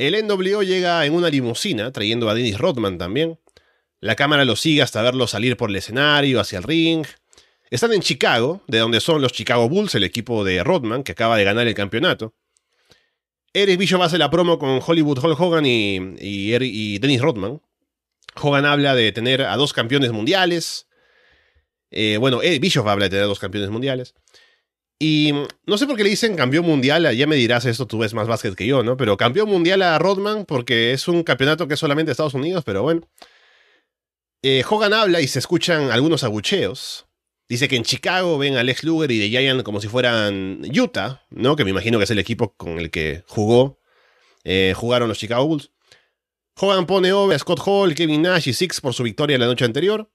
El NWO llega en una limusina, trayendo a Dennis Rodman también. La cámara lo sigue hasta verlo salir por el escenario, hacia el ring. Están en Chicago, de donde son los Chicago Bulls, el equipo de Rodman, que acaba de ganar el campeonato. Eric Bishop hace la promo con Hollywood Hulk Hogan y, y, Dennis Rodman. Hogan habla de tener a dos campeones mundiales. Eh, bueno, Eric habla de tener a dos campeones mundiales. Y no sé por qué le dicen campeón mundial, ya me dirás esto, tú ves más básquet que yo, ¿no? Pero campeón mundial a Rodman porque es un campeonato que es solamente Estados Unidos, pero bueno. Eh, Hogan habla y se escuchan algunos abucheos. Dice que en Chicago ven a Lex Luger y de Giant como si fueran Utah, ¿no? Que me imagino que es el equipo con el que jugó, eh, jugaron los Chicago Bulls. Hogan pone over a Scott Hall, Kevin Nash y Six por su victoria la noche anterior.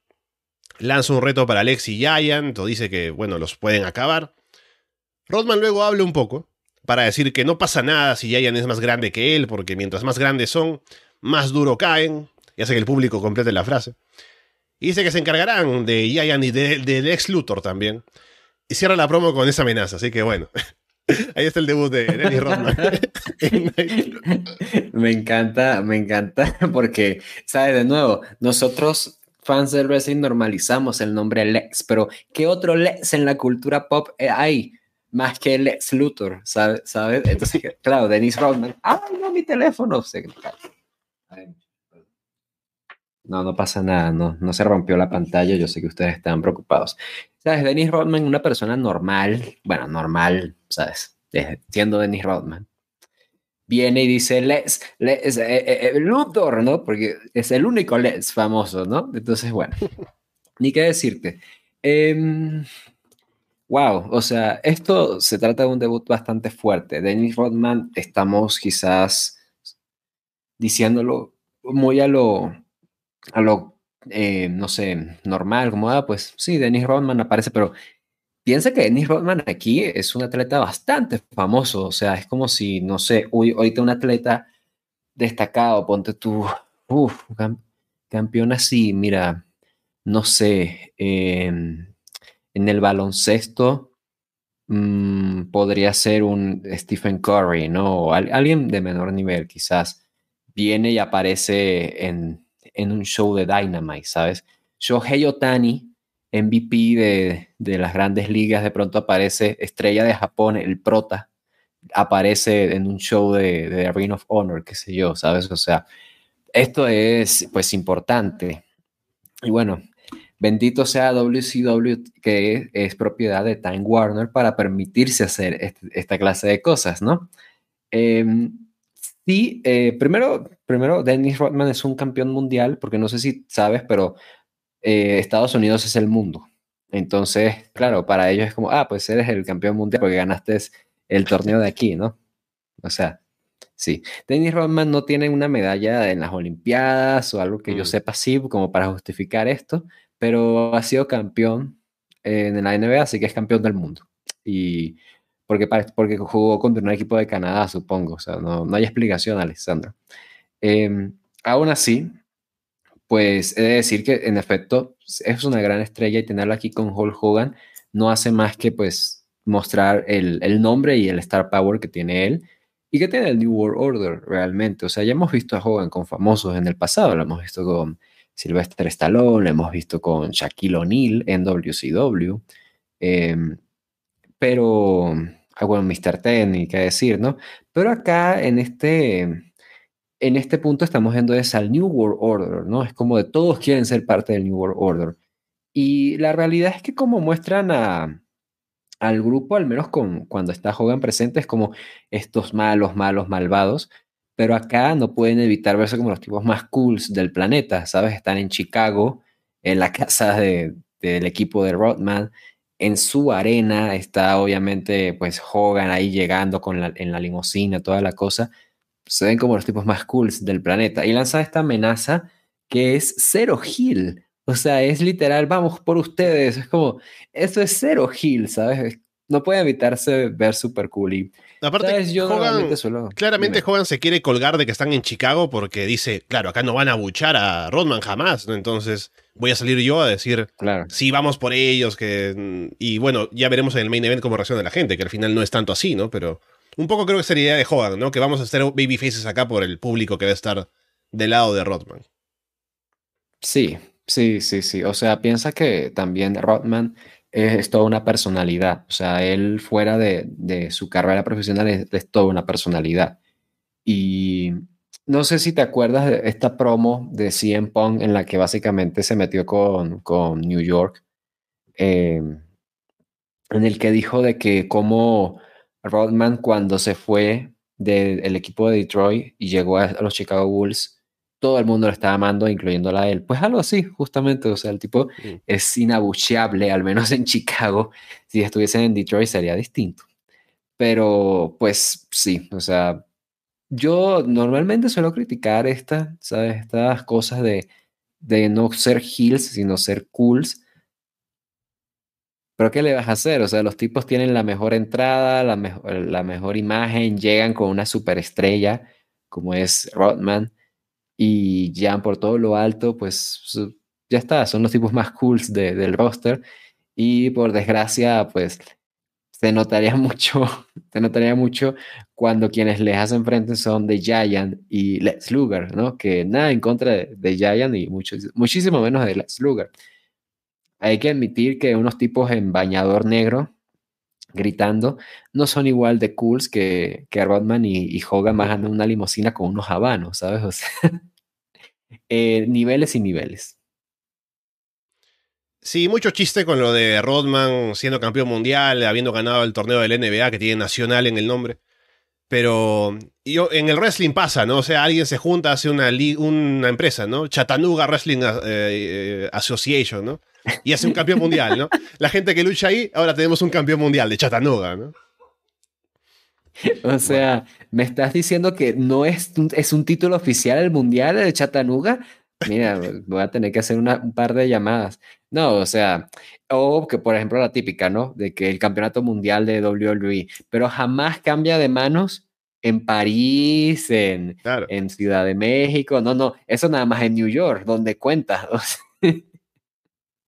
Lanza un reto para Lex y Giant, o dice que, bueno, los pueden acabar. Rodman luego habla un poco para decir que no pasa nada si Giant es más grande que él, porque mientras más grandes son, más duro caen, y hace que el público complete la frase. Y dice que se encargarán de Giant y de, Lex Luthor también. Y cierra la promo con esa amenaza, así que bueno. Ahí está el debut de Dennis Rodman. me encanta, me encanta, porque, sabe De nuevo, nosotros fans del wrestling normalizamos el nombre Lex, pero ¿qué otro Lex en la cultura pop eh, hay? más que Lex Luthor, ¿sabes? ¿sabes? Entonces, claro, Dennis Rodman, ¡ay, no, mi teléfono! No, no pasa nada, no, no se rompió la pantalla, yo sé que ustedes están preocupados. ¿Sabes? Dennis Rodman, una persona normal, bueno, normal, ¿sabes? Siendo Dennis Rodman, viene y dice Lex, Lex eh, eh, eh, Luthor, ¿no? Porque es el único Lex famoso, ¿no? Entonces, bueno, ni qué decirte. Eh, Wow, o sea, esto se trata de un debut bastante fuerte. Dennis Rodman, estamos quizás diciéndolo muy a lo, a lo eh, no sé, normal, como, ah, pues sí, Dennis Rodman aparece, pero piensa que Dennis Rodman aquí es un atleta bastante famoso, o sea, es como si, no sé, hoy, ahorita un atleta destacado, ponte tu uff, campeón así, mira, no sé, eh, en el baloncesto mm, podría ser un Stephen Curry, ¿no? O alguien de menor nivel quizás viene y aparece en, un show de Dynamite, ¿sabes? Shohei Otani, MVP de, de, las grandes ligas, de pronto aparece estrella de Japón, el prota, aparece en un show de, de Ring of Honor, qué sé yo, ¿sabes? O sea, esto es pues importante. Y bueno, Bendito sea WCW que es, propiedad de Time Warner para permitirse hacer esta clase de cosas, ¿no? Em, sí, eh, primero, primero, Dennis Rodman es un campeón mundial, porque no sé si sabes, pero eh, Estados Unidos es el mundo. Entonces, claro, para ellos es como, ah, pues eres el campeón mundial porque ganaste el torneo de aquí, ¿no? O sea, sí. Dennis Rodman no tiene una medalla en las Olimpiadas o algo que yo mm. sepa sí como para justificar esto, pero ha sido campeón en la NBA, así que es campeón del mundo. Y porque, porque jugó contra un equipo de Canadá, supongo. O sea, no, hay explicación, Alexandra. Em, aún así, pues he de decir que en efecto es una gran estrella y tenerla aquí con Hulk Hogan no hace más que pues mostrar el, el nombre y el star power que tiene él y que tiene el New World Order realmente. O sea, ya hemos visto a Hogan con famosos en el pasado, lo hemos visto con Sylvester Stallone, lo hemos visto con Shaquille O'Neal en WCW, em, pero, ah, bueno, Mr. Ten, qué decir, ¿no? Pero acá en este, en este punto estamos viendo es al New World Order, ¿no? Es como de todos quieren ser parte del New World Order. Y la realidad es que como muestran al grupo, al menos cuando está Hogan presente, es como estos malos, malos, malvados, pero acá no pueden evitar verse como los tipos más cools del planeta, ¿sabes? Están en Chicago, en la casa del equipo de Rodman, en su arena está obviamente pues Hogan ahí llegando con la, en la limusina, toda la cosa, se ven como los tipos más cools del planeta y lanza esta amenaza que es cero Hill. O sea, es literal, vamos por ustedes. Es como, eso es cero Hill, ¿sabes? no puede evitarse ver super cool. Y, Aparte, ¿sabes? yo claramente Hogan se quiere colgar de que están en Chicago porque dice, claro, acá no van a buchar a Rodman jamás, ¿no? entonces voy a salir yo a decir, claro. vamos por ellos, que y bueno, ya veremos en el main event cómo reacciona la gente, que al final no es tanto así, ¿no? Pero un poco creo que sería idea de Hogan, ¿no? Que vamos a hacer baby faces acá por el público que va a estar del lado de Rodman. Sí, sí, sí, sí. O sea, piensa que también Rodman es, toda una personalidad. O sea, él fuera de, su carrera profesional es, toda una personalidad. Y no sé si te acuerdas de esta promo de CM Punk en la que básicamente se metió con, con New York, eh, en el que dijo de que como Rodman cuando se fue del equipo de Detroit y llegó a los Chicago Bulls, todo el mundo lo está amando, incluyéndola a él. Pues algo así, justamente. O sea, el tipo mm. es inabucheable, al menos en Chicago. Si estuviesen en Detroit sería distinto. Pero, pues sí, o sea, yo normalmente suelo criticar estas cosas de, no ser heels, sino ser cools. Pero ¿qué le vas a hacer? O sea, los tipos tienen la mejor entrada, la, la mejor imagen, llegan con una superestrella como es Rodman y ya por todo lo alto, pues ya está, son los tipos más cools del roster y por desgracia, pues se notaría mucho, se notaría mucho cuando quienes les hacen frente son The Giant y Let's Luger, ¿no? Que nada en contra de The Giant y muchísimo menos de Let's Luger. Hay que admitir que unos tipos en bañador negro gritando, no son igual de cools que, Rodman y, y Hogan más en una limusina con unos habanos, ¿sabes? Eh, niveles y niveles. Sí, mucho chiste con lo de Rodman siendo campeón mundial, habiendo ganado el torneo del NBA que tiene Nacional en el nombre. Pero yo, en el wrestling pasa, ¿no? O sea, alguien se junta, hace una, una empresa, ¿no? Chattanooga Wrestling eh, eh, Association, ¿no? Y hace un campeón mundial, ¿no? La gente que lucha ahí, ahora tenemos un campeón mundial de Chattanooga, ¿no? O sea, ¿me estás diciendo que no es es un título oficial el mundial de Chattanooga? mira, voy a tener que hacer un par de llamadas. No, o sea, o que por ejemplo la típica, ¿no? De que el campeonato mundial de WWE, pero jamás cambia de manos en París, en, en Ciudad de México, no, no, eso nada más en New York, donde cuenta, O sea,